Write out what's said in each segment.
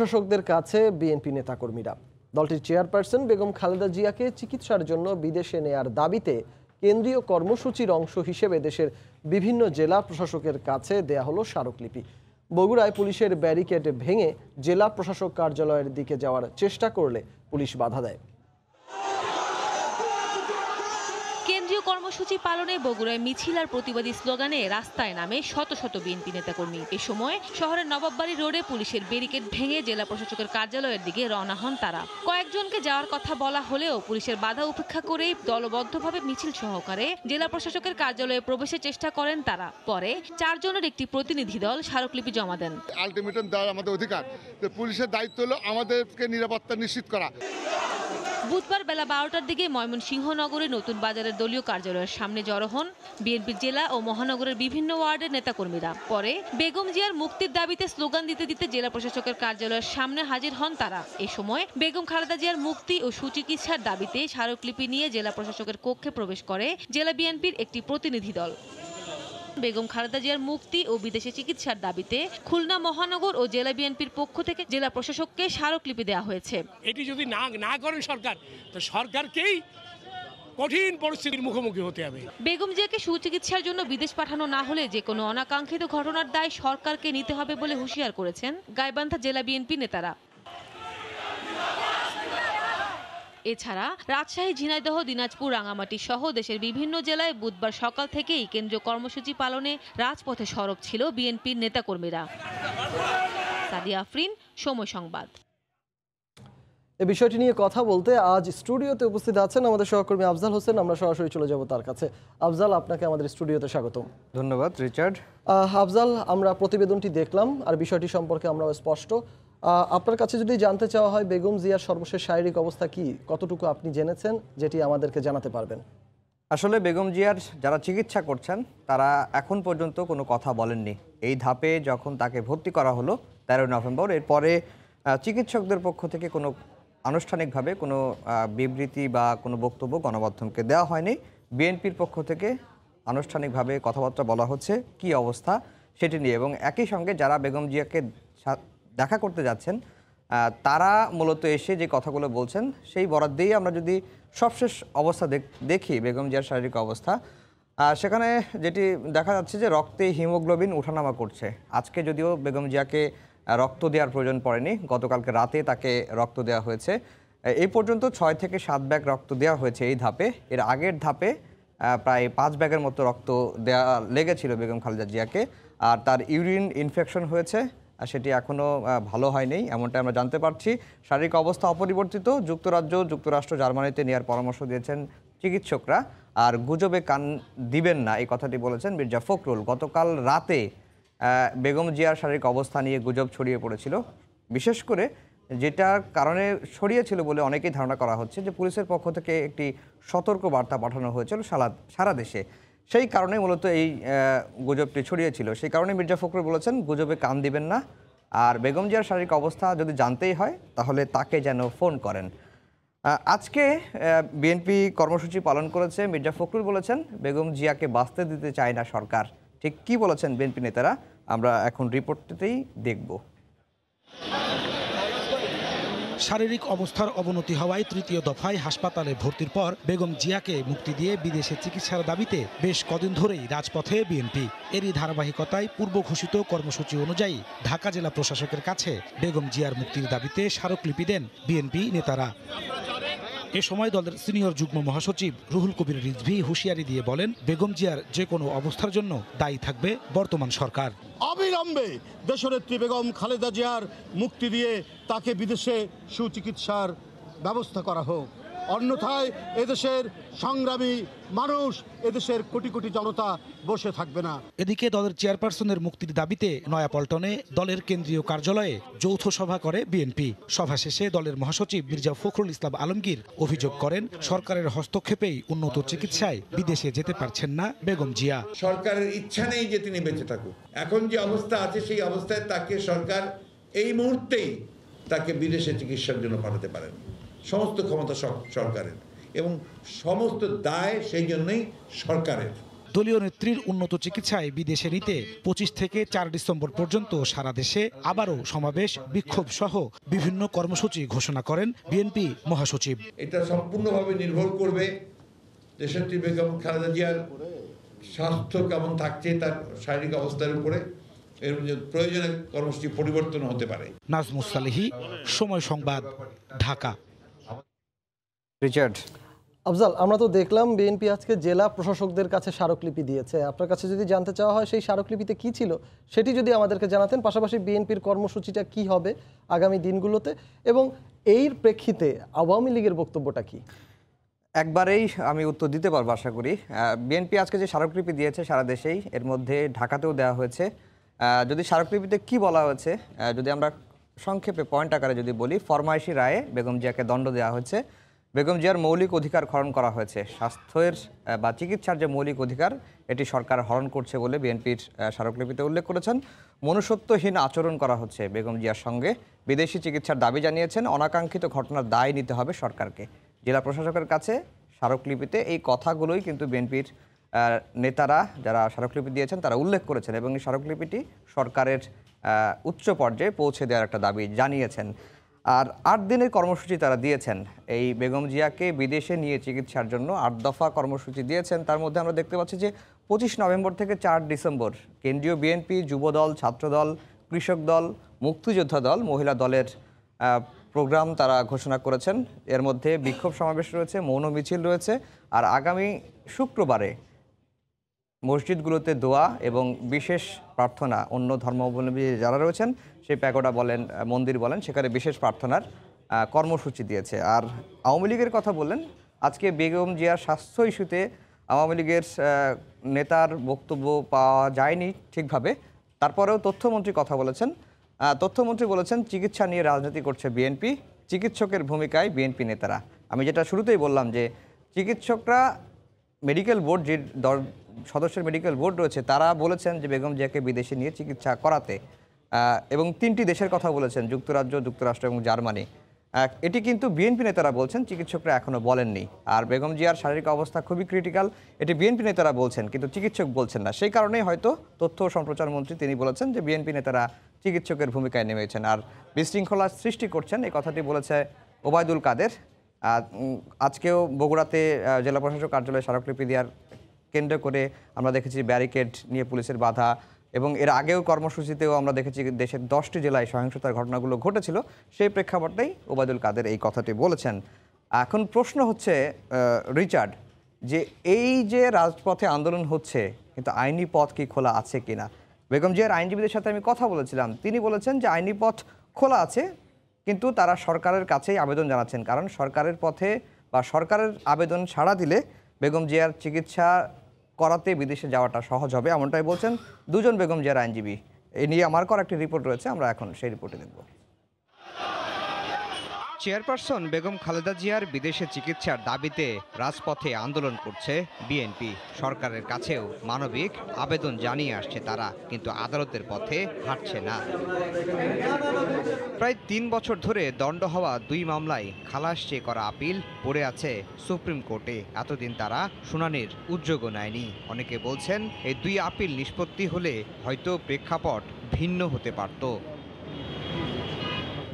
প্রশাসকদের কাছে বিএনপি নেতাকর্মীরা দলটির চেয়ারপারসন বেগম খালেদা জিয়াকে চিকিৎসার জন্য বিদেশে নেয়ার দাবিতে কেন্দ্রীয় কর্মসূচির অংশ হিসেবে দেশের বিভিন্ন জেলা প্রশাসকের কাছে দেয়া হলো স্মারকলিপি বগুড়ায় পুলিশের ব্যারিকেড ভেঙে জেলা প্রশাসক কার্যালয়ের দিকে যাওয়ার চেষ্টা করলে পুলিশ বাধা দেয় কর্মসূচি পালনে বগুড়ায় মিছিল আর প্রতিবাদী স্লোগানে রাস্তায় নামে শত শত বিএনপি নেতাকর্মী এ সময় শহরের নবাববাড়ি রোডে পুলিশের ব্যারিকেড ভেঙে জেলা প্রশাসকের কার্যালয়ের দিকে রওনা হন তারা কয়েকজনকে যাওয়ার কথা বলা হলেও পুলিশের বাধা উপেক্ষা করেই দলবদ্ধভাবে মিছিল সহকারে জেলা প্রশাসকের কার্যালয়ে প্রবেশের চেষ্টা করেন তারা পরে চারজনের একটি প্রতিনিধি দল স্মারকলিপি জমা দেন আলটিমেটাম দেওয়ার আমাদের অধিকার পুলিশের দায়িত্ব হলো আমাদেরকে নিরাপত্তা নিশ্চিত করা বুধবার বেলা বারোটার দিকে ময়মনসিংহ নগরে নতুন বাজারের দলীয় কার্যালয়ের সামনে জড়ো হন বিএনপির জেলা ও মহানগরের বিভিন্ন ওয়ার্ডের নেতাকর্মীরা পরে বেগম জিয়ার মুক্তির দাবিতে স্লোগান দিতে দিতে জেলা প্রশাসকের কার্যালয়ের সামনে হাজির হন তারা এ সময় বেগম খালেদা জিয়ার মুক্তি ও সুচিকিৎসার দাবিতে স্মারকলিপি নিয়ে জেলা প্রশাসকের কক্ষে প্রবেশ করে জেলা বিএনপির একটি প্রতিনিধি দল বেগম খালেদা জিয়ার মুক্তি ও বিদেশে চিকিৎসার দাবিতে খুলনা মহানগর ও জেলা বিএনপির পক্ষ থেকে জেলা প্রশাসককে স্মারকলিপি দেওয়া হয়েছে এটি যদি না না করেন সরকার তো সরকারকেই কঠিন পরিস্থিতির মুখোমুখি হতে হবে বেগম জিয়াকে সুচিকিৎসার জন্য বিদেশ পাঠানো না হলে যে কোনো অনাকাঙ্ক্ষিত ঘটনার দায় সরকারকে নিতে হবে বলে হুঁশিয়ার করেছেন গাইবান্ধা জেলা বিএনপি নেতারা এছাড়া রাজশাহী ঝিনাইদহ দিনাজপুর রাঙামাটি সহ দেশের বিভিন্ন জেলায় বুধবার সকাল থেকেই কেন্দ্রীয় কর্মসূচি পালনে রাজপথে সরব ছিল বিএনপির নেতাকর্মীরা সাদিয়া আফরিন সময় সংবাদ এ বিষয়টি নিয়ে কথা বলতে আজ স্টুডিওতে উপস্থিত আছেন আমাদের সহকর্মী আফজাল হোসেন আমরা সরাসরি চলে যাব তার কাছে আফজাল আপনাকে আমাদের স্টুডিওতে স্বাগত ধন্যবাদ রিচার্ড আফজাল আমরা প্রতিবেদনটি দেখলাম আর বিষয়টি সম্পর্কে আমরা স্পষ্ট আপনার কাছে যদি জানতে চাওয়া হয় বেগম জিয়ার সর্বশেষ শারীরিক অবস্থা কি কতটুকু আপনি জেনেছেন যেটি আমাদেরকে জানাতে পারবেন আসলে বেগম জিয়ার যারা চিকিৎসা করছেন তারা এখন পর্যন্ত কোনো কথা বলেননি এই ধাপে যখন তাকে ভর্তি করা হলো তেরোই নভেম্বর এরপরে চিকিৎসকদের পক্ষ থেকে কোনো আনুষ্ঠানিকভাবে কোনো বিবৃতি বা কোনো বক্তব্য গণমাধ্যমকে দেওয়া হয়নি বিএনপির পক্ষ থেকে আনুষ্ঠানিকভাবে কথাবার্তা বলা হচ্ছে কি অবস্থা সেটি নিয়ে এবং একই সঙ্গে যারা বেগম জিয়াকে দেখা করতে যাচ্ছেন তারা মূলত এসে যে কথাগুলো বলছেন সেই বরাদ দিয়েই আমরা যদি সবশেষ অবস্থা দেখি বেগম জিয়ার শারীরিক অবস্থা সেখানে যেটি দেখা যাচ্ছে যে রক্তে হিমোগ্লোবিন উঠানামা করছে আজকে যদিও বেগম জিয়াকে রক্ত দেওয়ার প্রয়োজন পড়েনি গতকালকে রাতে তাকে রক্ত দেওয়া হয়েছে এই পর্যন্ত ছয় থেকে সাত ব্যাগ রক্ত দেওয়া হয়েছে এই ধাপে এর আগের ধাপে প্রায় পাঁচ ব্যাগের মতো রক্ত দেওয়া লেগেছিল বেগম খালেদা জিয়াকে আর তার ইউরিন ইনফেকশন হয়েছে সেটি এখনও ভালো হয়নি এমনটা আমরা জানতে পারছি শারীরিক অবস্থা অপরিবর্তিত যুক্তরাজ্য যুক্তরাষ্ট্র জার্মানিতে নেওয়ার পরামর্শ দিয়েছেন চিকিৎসকরা আর গুজবে কান দিবেন না এই কথাটি বলেছেন মির্জা ফখরুল গতকাল রাতে বেগম জিয়ার শারীরিক অবস্থা নিয়ে গুজব ছড়িয়ে পড়েছিল বিশেষ করে যেটার কারণে ছড়িয়েছিল বলে অনেকেই ধারণা করা হচ্ছে যে পুলিশের পক্ষ থেকে একটি সতর্ক বার্তা পাঠানো হয়েছিল সারা সারা দেশে সেই কারণে মূলত এই গুজবটি ছড়িয়েছিল সেই কারণে মির্জা ফখরুল বলেছেন গুজবে কান দিবেন না আর বেগম জিয়ার শারীরিক অবস্থা যদি জানতেই হয় তাহলে তাকে যেন ফোন করেন আজকে বিএনপি কর্মসূচি পালন করেছে মির্জা ফখরুল বলেছেন বেগম জিয়াকে বাঁচতে দিতে চায় না সরকার ঠিক কি বলেছেন বিএনপি নেতারা আমরা এখন রিপোর্টটিতেই দেখব শারীরিক অবস্থার অবনতি হওয়ায় তৃতীয় দফায় হাসপাতালে ভর্তির পর বেগম জিয়াকে মুক্তি দিয়ে বিদেশে চিকিৎসার দাবিতে বেশ কদিন ধরেই রাজপথে বিএনপি এরই ধারাবাহিকতায় পূর্ব ঘোষিত কর্মসূচি অনুযায়ী ঢাকা জেলা প্রশাসকের কাছে বেগম জিয়ার মুক্তির দাবিতে স্মারকলিপি দেন বিএনপি নেতারা এ সময় দলের সিনিয়র যুগ্ম মহাসচিব রুহুল কবির রিজভি হুঁশিয়ারি দিয়ে বলেন বেগম জিয়ার যে কোনো অবস্থার জন্য দায়ী থাকবে বর্তমান সরকার অবিলম্বে দেশনেত্রী বেগম খালেদা জিয়ার মুক্তি দিয়ে তাকে বিদেশে সুচিকিৎসার ব্যবস্থা করা হোক অন্যথায় এদেশের সংগ্রামী মানুষ এদেশের কোটি কোটি জনতা বসে থাকবে না এদিকে দলের চেয়ারপারসনের মুক্তির দাবিতে নয়াপল্টনে দলের কেন্দ্রীয় কার্যালয়ে যৌথ সভা করে বিএনপি সভা শেষে দলের মহাসচিব মির্জা ফখরুল ইসলাম আলমগীর অভিযোগ করেন সরকারের হস্তক্ষেপেই উন্নত চিকিৎসায় বিদেশে যেতে পারছেন না বেগম জিয়া সরকারের ইচ্ছা নেই যে তিনি বেঁচে থাকুক এখন যে অবস্থা আছে সেই অবস্থায় তাকে সরকার এই মুহূর্তেই তাকে বিদেশে চিকিৎসার জন্য পাঠাতে পারেন সমস্ত ক্ষমতা সরকারের এবং সমস্ত দায় সেই জন্যই সরকারের দলীয় নেত্রীর উন্নত চিকিৎসায় বিদেশে নিতে পঁচিশ থেকে চার ডিসেম্বর পর্যন্ত সারা দেশে আবারও সমাবেশ বিক্ষোভ সহ বিভিন্ন কর্মসূচি ঘোষণা করেন বিএনপি মহাসচিব এটা সম্পূর্ণভাবে নির্ভর করবে দেশের বেগম খালেদা জিয়ার স্বাস্থ্য কেমন থাকছে তার শারীরিক অবস্থার উপরে এর প্রয়োজনে কর্মসূচি পরিবর্তন হতে পারে নাজমুস সালেহি সময় সংবাদ ঢাকা রিচার্ড আফজাল আমরা তো দেখলাম বিএনপি আজকে জেলা প্রশাসকদের কাছে স্মারকলিপি দিয়েছে আপনার কাছে যদি জানতে চাওয়া হয় সেই স্মারকলিপিতে কি ছিল সেটি যদি আমাদেরকে জানাতেন পাশাপাশি বিএনপির কর্মসূচিটা কি হবে আগামী দিনগুলোতে এবং এই প্রেক্ষিতে আওয়ামী লীগের বক্তব্যটা কি একবারেই আমি উত্তর দিতে পারবো আশা করি বিএনপি আজকে যে স্মারকলিপি দিয়েছে সারা দেশেই এর মধ্যে ঢাকাতেও দেওয়া হয়েছে যদি স্মারকলিপিতে কি বলা হয়েছে যদি আমরা সংক্ষেপে পয়েন্ট আকারে যদি বলি ফরমাইশি রায়ে বেগম জিয়াকে দণ্ড দেওয়া হয়েছে বেগম জিয়ার মৌলিক অধিকার হরণ করা হয়েছে স্বাস্থ্যের বা চিকিৎসার যে মৌলিক অধিকার এটি সরকার হরণ করছে বলে বিএনপির স্মারকলিপিতে উল্লেখ করেছেন মনুষ্যত্বহীন আচরণ করা হচ্ছে বেগম জিয়ার সঙ্গে বিদেশি চিকিৎসার দাবি জানিয়েছেন অনাকাঙ্ক্ষিত ঘটনার দায় নিতে হবে সরকারকে জেলা প্রশাসকের কাছে স্মারকলিপিতে এই কথাগুলোই কিন্তু বিএনপির নেতারা যারা স্মারকলিপি দিয়েছেন তারা উল্লেখ করেছেন এবং এই স্মারকলিপিটি সরকারের উচ্চ পর্যায়ে পৌঁছে দেওয়ার একটা দাবি জানিয়েছেন আর আট দিনের কর্মসূচি তারা দিয়েছেন এই বেগম জিয়াকে বিদেশে নিয়ে চিকিৎসার জন্য আট দফা কর্মসূচি দিয়েছেন তার মধ্যে আমরা দেখতে পাচ্ছি যে পঁচিশ নভেম্বর থেকে চার ডিসেম্বর কেন্দ্রীয় বিএনপি যুবদল ছাত্রদল কৃষক দল মুক্তিযোদ্ধা দল মহিলা দলের প্রোগ্রাম তারা ঘোষণা করেছেন এর মধ্যে বিক্ষোভ সমাবেশ রয়েছে মৌন মিছিল রয়েছে আর আগামী শুক্রবারে মসজিদগুলোতে দোয়া এবং বিশেষ প্রার্থনা অন্য ধর্মাবলম্বী যারা রয়েছেন সেই প্যাগোডা বলেন মন্দির বলেন সেখানে বিশেষ প্রার্থনার কর্মসূচি দিয়েছে আর আওয়ামী লীগের কথা বললেন আজকে বেগম জিয়ার স্বাস্থ্য ইস্যুতে আওয়ামী লীগের নেতার বক্তব্য পাওয়া যায়নি ঠিকভাবে তারপরেও তথ্যমন্ত্রী কথা বলেছেন তথ্যমন্ত্রী বলেছেন চিকিৎসা নিয়ে রাজনীতি করছে বিএনপি চিকিৎসকের ভূমিকায় বিএনপি নেতারা আমি যেটা শুরুতেই বললাম যে চিকিৎসকরা মেডিকেল বোর্ড যে সদস্যের মেডিকেল বোর্ড রয়েছে তারা বলেছেন যে বেগম জিয়াকে বিদেশে নিয়ে চিকিৎসা করাতে এবং তিনটি দেশের কথা বলেছেন যুক্তরাজ্য যুক্তরাষ্ট্র এবং জার্মানি এটি কিন্তু বিএনপি নেতারা বলছেন চিকিৎসকরা এখনও বলেননি আর বেগম জিয়ার শারীরিক অবস্থা খুবই ক্রিটিক্যাল এটি বিএনপি নেতারা বলছেন কিন্তু চিকিৎসক বলছেন না সেই কারণেই হয়তো তথ্য ও সম্প্রচার মন্ত্রী তিনি বলেছেন যে বিএনপি নেতারা চিকিৎসকের ভূমিকায় নেমেছেন আর বিশৃঙ্খলা সৃষ্টি করছেন এই কথাটি বলেছে ওবায়দুল কাদের আজকেও বগুড়াতে জেলা প্রশাসক কার্যালয়ে স্মারকলিপি দেওয়ার কেন্দ্র করে আমরা দেখেছি ব্যারিকেড নিয়ে পুলিশের বাধা এবং এর আগেও কর্মসূচিতেও আমরা দেখেছি দেশের দশটি জেলায় সহিংসতার ঘটনাগুলো ঘটেছিল সেই প্রেক্ষাপটেই ওবায়দুল কাদের এই কথাটি বলেছেন এখন প্রশ্ন হচ্ছে রিচার্ড যে এই যে রাজপথে আন্দোলন হচ্ছে কিন্তু আইনি পথ কি খোলা আছে না বেগম জিয়ার আইনজীবীদের সাথে আমি কথা বলেছিলাম তিনি বলেছেন যে আইনি পথ খোলা আছে কিন্তু তারা সরকারের কাছেই আবেদন জানাচ্ছেন কারণ সরকারের পথে বা সরকারের আবেদন সাড়া দিলে বেগম জিয়ার চিকিৎসা করাতে বিদেশে যাওয়াটা সহজ হবে এমনটাই বলছেন দুজন বেগম জিয়ার আইনজীবী এ নিয়ে আমার করা একটি রিপোর্ট রয়েছে আমরা এখন সেই রিপোর্টে দেখব চেয়ারপারসন বেগম খালেদা জিয়ার বিদেশে চিকিৎসার দাবিতে রাজপথে আন্দোলন করছে বিএনপি সরকারের কাছেও মানবিক আবেদন জানিয়ে আসছে তারা কিন্তু আদালতের পথে হাঁটছে না প্রায় তিন বছর ধরে দণ্ড হওয়া দুই মামলায় খালাস চেয়ে করা আপিল পড়ে আছে সুপ্রিম কোর্টে এতদিন তারা শুনানির উদ্যোগও নেয়নি অনেকে বলছেন এই দুই আপিল নিষ্পত্তি হলে হয়তো প্রেক্ষাপট ভিন্ন হতে পারত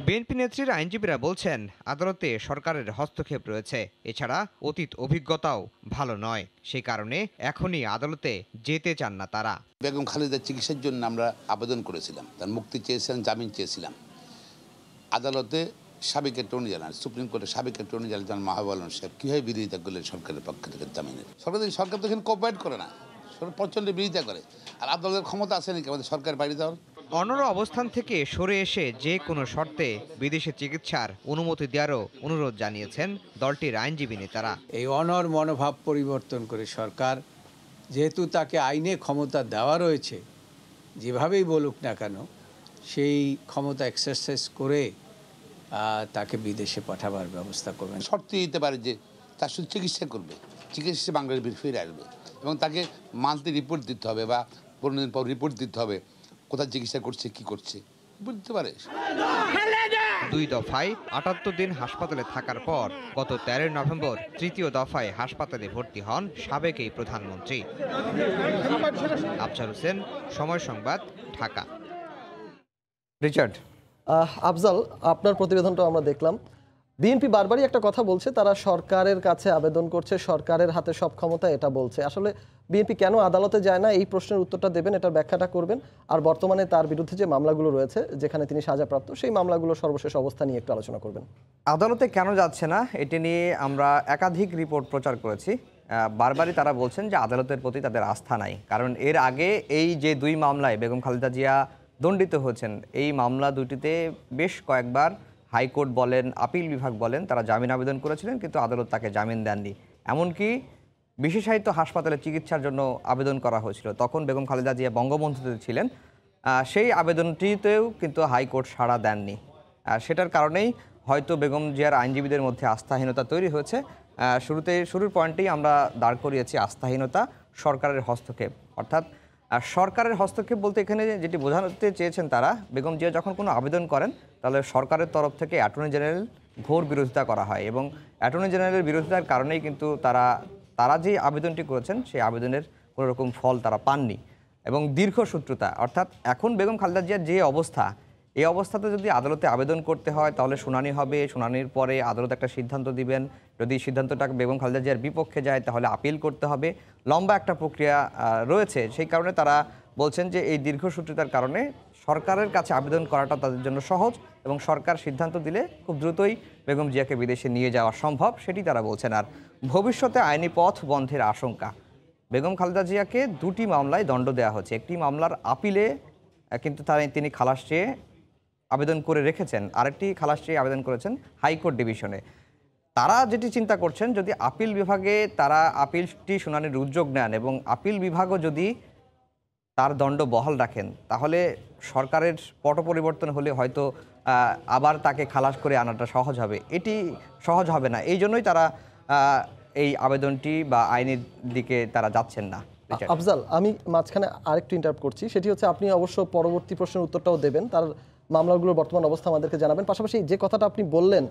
বিএনপি নেত্রীর আইনজীবীরা বলছেন আদালতে সরকারের হস্তক্ষেপ রয়েছে এছাড়া অতীত অভিজ্ঞতাও ভালো নয় সে কারণে এখনই আদালতে যেতে চান না তারা বেগম খালেদার চিকিৎসার জন্য আমরা আবেদন করেছিলাম তার মুক্তি চেয়েছিলাম জামিন চেয়েছিলাম আদালতে সাবেক অ্যাটর্নি জেনারেল সুপ্রিম কোর্টের সাবেক অ্যাটর্নি জেনারেল মাহবুব আলম সাহেব কীভাবে বিরোধিতা করলেন সরকারের পক্ষ থেকে জামিনের সরকার সরকার তো এখানে কোপারেট করে না সরকার প্রচণ্ড বিরোধিতা করে আর আদালতের ক্ষমতা আসেনি কি আমাদের সরকার বাইরে যাওয়ার অনর অবস্থান থেকে সরে এসে যে কোনো শর্তে বিদেশে চিকিৎসার অনুমতি দেওয়ারও অনুরোধ জানিয়েছেন দলটির আইনজীবী নেতারা এই অনর মনোভাব পরিবর্তন করে সরকার যেহেতু তাকে আইনে ক্ষমতা দেওয়া রয়েছে যেভাবেই বলুক না কেন সেই ক্ষমতা এক্সারসাইজ করে তাকে বিদেশে পাঠাবার ব্যবস্থা করবেন শর্তে দিতে পারে যে তার শুধু চিকিৎসা করবে চিকিৎসা বাংলাদেশ ফিরে আসবে এবং তাকে মান্থলি রিপোর্ট দিতে হবে বা পনেরো দিন পর রিপোর্ট দিতে হবে কোথায় চিকিৎসা করছে কি করছে বুঝতে পারে দুই দফায় আটাত্তর দিন হাসপাতালে থাকার পর গত তেরোই নভেম্বর তৃতীয় দফায় হাসপাতালে ভর্তি হন সাবেক এই প্রধানমন্ত্রী আফসার হোসেন সময় সংবাদ ঢাকা রিচার্ড আফজাল আপনার প্রতিবেদনটা আমরা দেখলাম বিএনপি বারবারই একটা কথা বলছে তারা সরকারের কাছে আবেদন করছে সরকারের হাতে সব ক্ষমতা এটা বলছে আসলে বিএনপি কেন আদালতে যায় না এই প্রশ্নের উত্তরটা দেবেন এটার ব্যাখ্যাটা করবেন আর বর্তমানে তার বিরুদ্ধে যে মামলাগুলো রয়েছে যেখানে তিনি সাজাপ্রাপ্ত সেই মামলাগুলো সর্বশেষ অবস্থা নিয়ে একটু আলোচনা করবেন আদালতে কেন যাচ্ছে না এটি নিয়ে আমরা একাধিক রিপোর্ট প্রচার করেছি বারবারই তারা বলছেন যে আদালতের প্রতি তাদের আস্থা নাই কারণ এর আগে এই যে দুই মামলায় বেগম খালেদা জিয়া দণ্ডিত হয়েছেন এই মামলা দুটিতে বেশ কয়েকবার হাইকোর্ট বলেন আপিল বিভাগ বলেন তারা জামিন আবেদন করেছিলেন কিন্তু আদালত তাকে জামিন দেননি এমনকি বিশেষায়িত হাসপাতালে চিকিৎসার জন্য আবেদন করা হয়েছিল তখন বেগম খালেদা জিয়া বঙ্গবন্ধুতে ছিলেন সেই আবেদনটিতেও কিন্তু হাইকোর্ট সাড়া দেননি সেটার কারণেই হয়তো বেগম জিয়ার আইনজীবীদের মধ্যে আস্থাহীনতা তৈরি হয়েছে শুরুতে শুরুর পয়েন্টেই আমরা দাঁড় করিয়েছি আস্থাহীনতা সরকারের হস্তক্ষেপ অর্থাৎ আর সরকারের হস্তক্ষেপ বলতে এখানে যেটি বোঝাতে চেয়েছেন তারা বেগম জিয়া যখন কোনো আবেদন করেন তাহলে সরকারের তরফ থেকে অ্যাটর্নি জেনারেল ঘোর বিরোধিতা করা হয় এবং অ্যাটর্নি জেনারেলের বিরোধিতার কারণেই কিন্তু তারা তারা যে আবেদনটি করেছেন সেই আবেদনের কোনো রকম ফল তারা পাননি এবং দীর্ঘ সূত্রতা অর্থাৎ এখন বেগম খালেদা জিয়ার যে অবস্থা এই অবস্থাতে যদি আদালতে আবেদন করতে হয় তাহলে শুনানি হবে শুনানির পরে আদালত একটা সিদ্ধান্ত দিবেন যদি সিদ্ধান্তটা বেগম খালেদা জিয়ার বিপক্ষে যায় তাহলে আপিল করতে হবে লম্বা একটা প্রক্রিয়া রয়েছে সেই কারণে তারা বলছেন যে এই দীর্ঘসূত্রিতার কারণে সরকারের কাছে আবেদন করাটা তাদের জন্য সহজ এবং সরকার সিদ্ধান্ত দিলে খুব দ্রুতই বেগম জিয়াকে বিদেশে নিয়ে যাওয়া সম্ভব সেটি তারা বলছেন আর ভবিষ্যতে আইনি পথ বন্ধের আশঙ্কা বেগম খালেদা জিয়াকে দুটি মামলায় দণ্ড দেওয়া হচ্ছে একটি মামলার আপিলে কিন্তু তিনি খালাস চেয়ে আবেদন করে রেখেছেন আরেকটি খালাসটি আবেদন করেছেন হাইকোর্ট ডিভিশনে তারা যেটি চিন্তা করছেন যদি আপিল বিভাগে তারা আপিলটি শুনানির উদ্যোগ নেন এবং আপিল বিভাগও যদি তার দণ্ড বহাল রাখেন তাহলে সরকারের পট পরিবর্তন হলে হয়তো আবার তাকে খালাস করে আনাটা সহজ হবে এটি সহজ হবে না এই জন্যই তারা এই আবেদনটি বা আইনের দিকে তারা যাচ্ছেন না আফজাল আমি মাঝখানে আরেকটু ইন্টারাপ্ট করছি সেটি হচ্ছে আপনি অবশ্য পরবর্তী প্রশ্নের উত্তরটাও দেবেন তার মামলাগুলোর বর্তমান অবস্থা আমাদেরকে জানাবেন পাশাপাশি যে কথাটা আপনি বললেন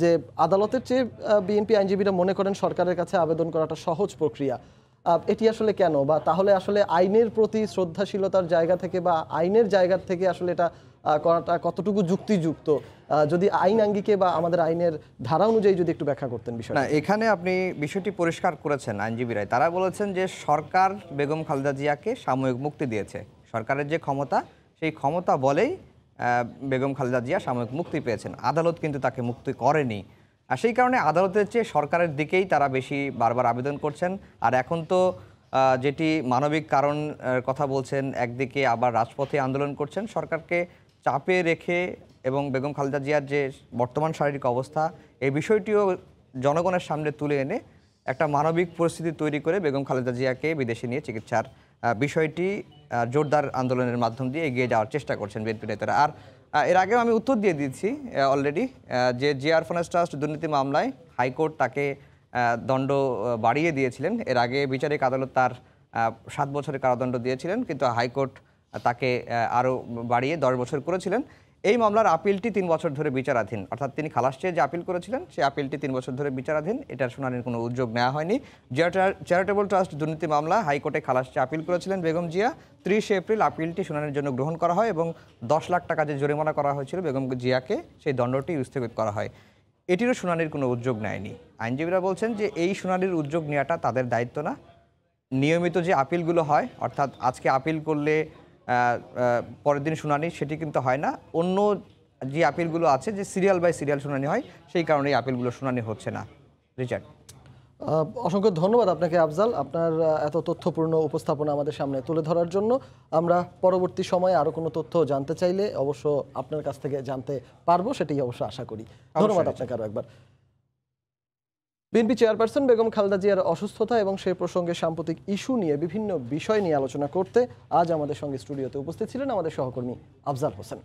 যে আদালতের চেয়ে বিএনপি আইনজীবীরা মনে করেন সরকারের কাছে আবেদন করাটা সহজ প্রক্রিয়া এটি আসলে কেন বা তাহলে আসলে আইনের প্রতি শ্রদ্ধাশীলতার জায়গা থেকে বা আইনের জায়গা থেকে আসলে এটা করাটা কতটুকু যুক্তিযুক্ত যদি আইন আঙ্গিকে বা আমাদের আইনের ধারা অনুযায়ী যদি একটু ব্যাখ্যা করতেন বিষয় না এখানে আপনি বিষয়টি পরিষ্কার করেছেন আইনজীবীরাই তারা বলেছেন যে সরকার বেগম খালেদা জিয়াকে সাময়িক মুক্তি দিয়েছে সরকারের যে ক্ষমতা সেই ক্ষমতা বলেই বেগম খালেদা জিয়া সাময়িক মুক্তি পেয়েছেন আদালত কিন্তু তাকে মুক্তি করেনি আর সেই কারণে আদালতের চেয়ে সরকারের দিকেই তারা বেশি বারবার আবেদন করছেন আর এখন তো যেটি মানবিক কারণ কথা বলছেন একদিকে আবার রাজপথে আন্দোলন করছেন সরকারকে চাপে রেখে এবং বেগম খালেদা জিয়ার যে বর্তমান শারীরিক অবস্থা এই বিষয়টিও জনগণের সামনে তুলে এনে একটা মানবিক পরিস্থিতি তৈরি করে বেগম খালেদা জিয়াকে বিদেশে নিয়ে চিকিৎসার বিষয়টি জোরদার আন্দোলনের মাধ্যম দিয়ে এগিয়ে যাওয়ার চেষ্টা করছেন বিএনপি নেতারা আর এর আগেও আমি উত্তর দিয়ে দিচ্ছি অলরেডি যে জিআর ফোনাস ট্রাস্ট দুর্নীতি মামলায় হাইকোর্ট তাকে দণ্ড বাড়িয়ে দিয়েছিলেন এর আগে বিচারিক আদালত তার সাত বছরের কারাদণ্ড দিয়েছিলেন কিন্তু হাইকোর্ট তাকে আরও বাড়িয়ে দশ বছর করেছিলেন এই মামলার আপিলটি তিন বছর ধরে বিচারাধীন অর্থাৎ তিনি খালাস চেয়ে যে আপিল করেছিলেন সেই আপিলটি তিন বছর ধরে বিচারাধীন এটার শুনানির কোনো উদ্যোগ নেওয়া হয়নি চ্যারিটেবল ট্রাস্ট দুর্নীতি মামলা হাইকোর্টে খালাস চেয়ে আপিল করেছিলেন বেগম জিয়া ত্রিশে এপ্রিল আপিলটি শুনানির জন্য গ্রহণ করা হয় এবং দশ লাখ টাকা যে জরিমানা করা হয়েছিল বেগম জিয়াকে সেই দণ্ডটি স্থগিত করা হয় এটিরও শুনানির কোনো উদ্যোগ নেয়নি আইনজীবীরা বলছেন যে এই শুনানির উদ্যোগ নেওয়াটা তাদের দায়িত্ব না নিয়মিত যে আপিলগুলো হয় অর্থাৎ আজকে আপিল করলে পরের দিন শুনানি সেটি কিন্তু হয় না অন্য যে আপিলগুলো আছে যে সিরিয়াল বাই সিরিয়াল শুনানি হয় সেই কারণে এই আপিলগুলো শুনানি হচ্ছে না রিচার্ড অসংখ্য ধন্যবাদ আপনাকে আফজাল আপনার এত তথ্যপূর্ণ উপস্থাপনা আমাদের সামনে তুলে ধরার জন্য আমরা পরবর্তী সময়ে আরও কোনো তথ্য জানতে চাইলে অবশ্য আপনার কাছ থেকে জানতে পারবো সেটাই অবশ্য আশা করি ধন্যবাদ আপনাকে আরও একবার বিএনপি চেয়ারপারসন বেগম খালেদা জিয়ার অসুস্থতা এবং সেই প্রসঙ্গে সাম্প্রতিক ইস্যু নিয়ে বিভিন্ন বিষয় নিয়ে আলোচনা করতে আজ আমাদের সঙ্গে স্টুডিওতে উপস্থিত ছিলেন আমাদের সহকর্মী আফজাল হোসেন